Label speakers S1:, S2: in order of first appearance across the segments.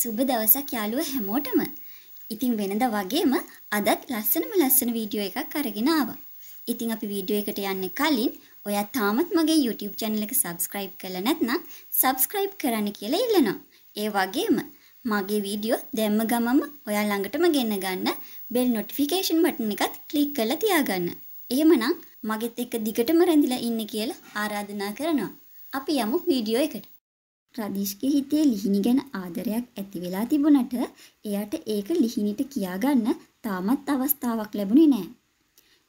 S1: සුබ දවසක් යාළුවා හැමෝටම. ඉතින් වෙනද වගේම අදත් ලස්සනම ලස්සන වීඩියෝ එකක් අරගෙන ආවා. ඉතින් අපි වීඩියෝ එකට යන්න කලින් ඔයා තාමත් මගේ YouTube channel එක subscribe කරලා නැත්නම් subscribe කරන්න කියලා ඉල්ලනවා. ඒ වගේම මගේ වීඩියෝ දැම්ම ගමම ඔයා ළඟටම ගෙන්න ගන්න bell notification button එකත් click කරලා තියාගන්න. එහෙමනම් මගෙත් එක්ක දිගටම රැඳිලා ඉන්න කියලා ආරාධනා කරනවා. අපි යමු වීඩියෝ එකට. ප්‍රදීශ්ගේ හිතේ ලිහිණි ගැන ආදරයක් ඇති වෙලා තිබුණට එයාට ඒක ලිහිණිට කියාගන්න තාමත් අවස්ථාවක් ලැබුණේ නැහැ.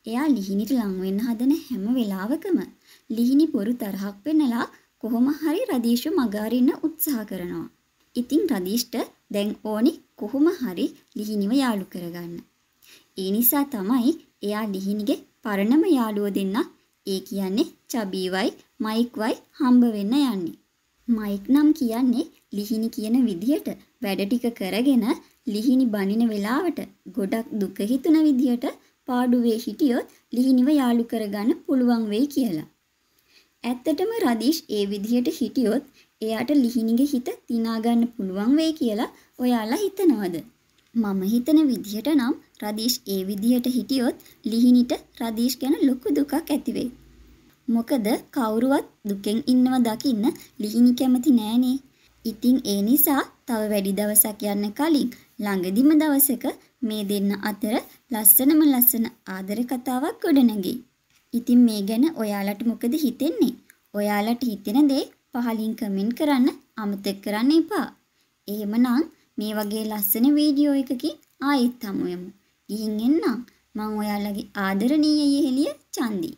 S1: එයා ලිහිණිට ලං වෙන්න හදන හැම වෙලාවකම ලිහිණි පොරු තරහක් වෙන්නලා කොහොම හරි රදීශ්ව මගහරින්න උත්සාහ කරනවා. ඉතින් රදීශ්ට දැන් ඕනි කොහොම හරි ලිහිණිව යාළු කරගන්න. ඒ නිසා තමයි එයා ලිහිණිගේ පරණම යාළුව දෙන්න ඒ කියන්නේ චබීවයි මයික්වයි හම්බ වෙන්න යන්නේ. මයික් නම් කියන්නේ ලිහිණි කියන විදියට වැඩ ටික කරගෙන ලිහිණි බනින වෙලාවට ගොඩක් දුක හිතුන විදියට පාඩුවේ හිටියොත් ලිහිණිව යාළු කරගන්න පුළුවන් වෙයි කියලා. ඇත්තටම රදීෂ් ඒ විදියට හිටියොත් එයාට ලිහිණිගේ හිත තිනාගන්න පුළුවන් වෙයි කියලා ඔයාලා හිතනවද? මම හිතන විදියට නම් රදීෂ් ඒ විදියට හිටියොත් ලිහිණිට රදීෂ් ගැන ලොකු දුකක් ඇති වෙයි. මොකද කවුරුවත් දුකෙන් ඉන්නව දකින්න ලිහිණි කැමති නෑනේ. ඉතින් ඒ නිසා තව වැඩි දවසක් යන්න කලින් ළඟදිම දවසක මේ දෙන්න අතර ලස්සනම ලස්සන ආදර කතාවක් ගොඩනැගෙයි. ඉතින් මේ ගැන ඔයාලට මොකද හිතෙන්නේ? ඔයාලට හිතෙන දේ පහලින් කමෙන්ට් කරන්න අමතක කරන්න එපා. එහෙමනම් මේ වගේ ලස්සන වීඩියෝ එකකින් ආයෙත් හමුවෙමු. ගිහින් එන්නම්. මම ඔයාලගේ ආදරණීය යෙහෙළිය චන්දී.